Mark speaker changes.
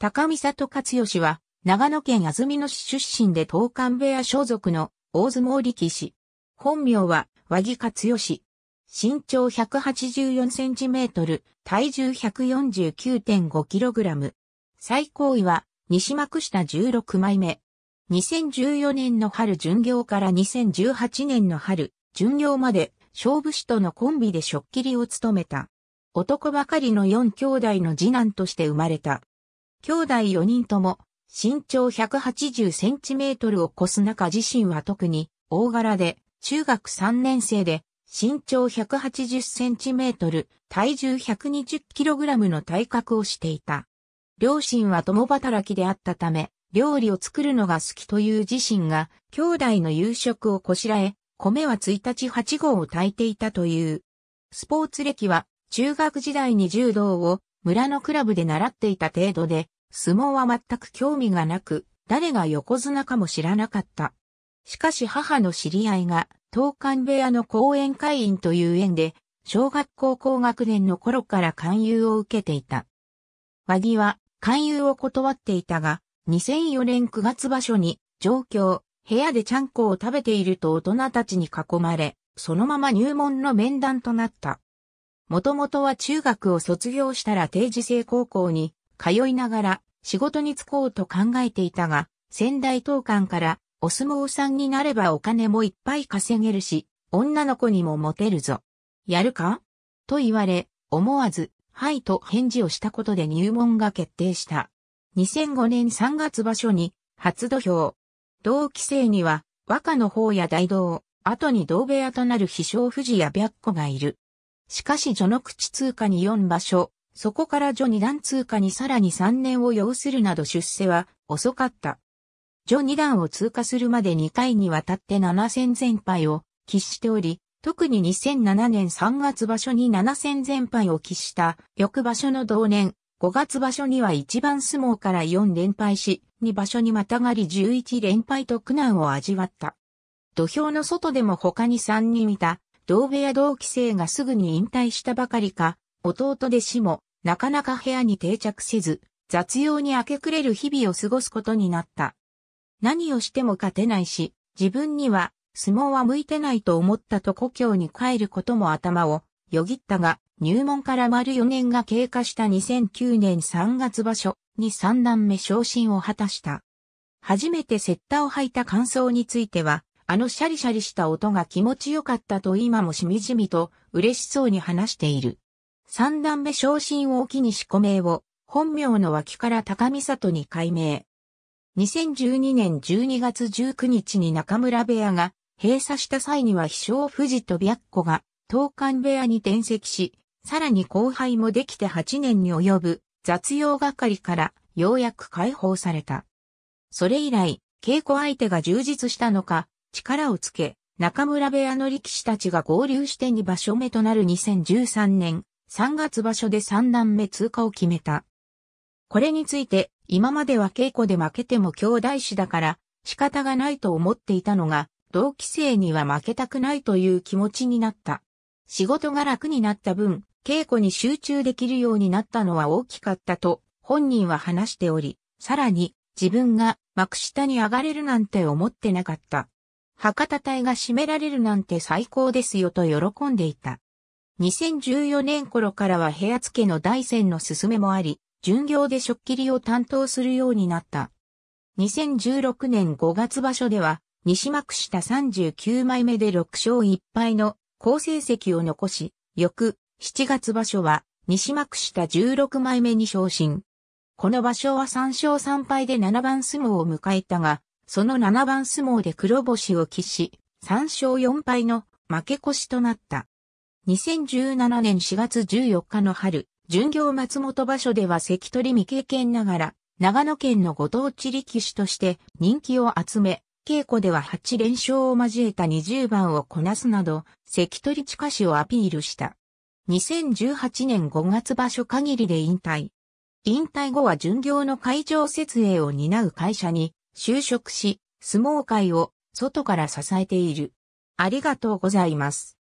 Speaker 1: 高見里勝義は、長野県安曇野市出身で東館部屋所属の大相撲力士。本名は和木勝義。身長184センチメートル、体重149.5キログラム。最高位は西幕下16枚目。2014年の春巡業から2018年の春巡業まで勝負師とのコンビで食切りを務めた。男ばかりの4兄弟の次男として生まれた。兄弟4人とも身長180センチメートルを超す中自身は特に大柄で中学3年生で身長180センチメートル体重120キログラムの体格をしていた。両親は共働きであったため料理を作るのが好きという自身が兄弟の夕食をこしらえ米は1日8合を炊いていたという。スポーツ歴は中学時代に柔道を村のクラブで習っていた程度で、相撲は全く興味がなく、誰が横綱かも知らなかった。しかし母の知り合いが、東館部屋の講演会員という縁で、小学校高学年の頃から勧誘を受けていた。和木は勧誘を断っていたが、2004年9月場所に、上京、部屋でちゃんこを食べていると大人たちに囲まれ、そのまま入門の面談となった。もともとは中学を卒業したら定時制高校に通いながら仕事に就こうと考えていたが、仙台当館からお相撲さんになればお金もいっぱい稼げるし、女の子にもモテるぞ。やるかと言われ、思わず、はいと返事をしたことで入門が決定した。2005年3月場所に初土俵。同期生には和歌の方や大道、後に同部屋となる飛翔富士や白子がいる。しかし序の口通過に4場所、そこから序二段通過にさらに3年を要するなど出世は遅かった。序二段を通過するまで2回にわたって7戦全敗を喫しており、特に2007年3月場所に7戦全敗を喫した翌場所の同年、5月場所には一番相撲から4連敗し、2場所にまたがり11連敗と苦難を味わった。土俵の外でも他に3人いた、同部屋同期生がすぐに引退したばかりか、弟弟子もなかなか部屋に定着せず、雑用に明け暮れる日々を過ごすことになった。何をしても勝てないし、自分には相撲は向いてないと思ったと故郷に帰ることも頭をよぎったが、入門から丸4年が経過した2009年3月場所に3段目昇進を果たした。初めてセッタを履いた感想については、あのシャリシャリした音が気持ちよかったと今もしみじみと嬉しそうに話している。三段目昇進をきに子名を、本名の脇から高見里に改名。2012年12月19日に中村部屋が閉鎖した際には秘書富士と白子が東館部屋に転籍し、さらに後輩もできて8年に及ぶ雑用係からようやく解放された。それ以来、稽古相手が充実したのか、力をつけ、中村部屋の力士たちが合流して2場所目となる2013年3月場所で3段目通過を決めた。これについて、今までは稽古で負けても兄弟子だから仕方がないと思っていたのが、同期生には負けたくないという気持ちになった。仕事が楽になった分、稽古に集中できるようになったのは大きかったと本人は話しており、さらに自分が幕下に上がれるなんて思ってなかった。博多隊が締められるなんて最高ですよと喜んでいた。2014年頃からは屋付けの大戦の勧めもあり、巡業で食切りを担当するようになった。2016年5月場所では、西幕下39枚目で6勝1敗の好成績を残し、翌7月場所は西幕下16枚目に昇進。この場所は3勝3敗で7番相撲を迎えたが、その7番相撲で黒星を喫し、3勝4敗の負け越しとなった。2017年4月14日の春、巡業松本場所では関取未経験ながら、長野県のご当地力士として人気を集め、稽古では8連勝を交えた20番をこなすなど、関取近しをアピールした。2018年5月場所限りで引退。引退後は巡業の会場設営を担う会社に就職し、相撲界を外から支えている。ありがとうございます。